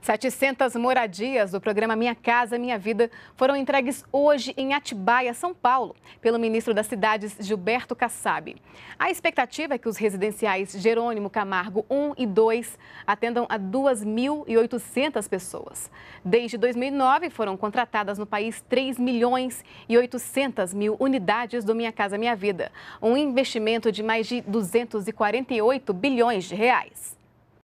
700 moradias do programa Minha Casa Minha Vida foram entregues hoje em Atibaia, São Paulo, pelo ministro das Cidades, Gilberto Kassab. A expectativa é que os residenciais Jerônimo Camargo 1 e 2 atendam a 2.800 pessoas. Desde 2009, foram contratadas no país 3 milhões e 800 mil unidades do Minha Casa Minha Vida, um investimento de mais de 248 bilhões de reais.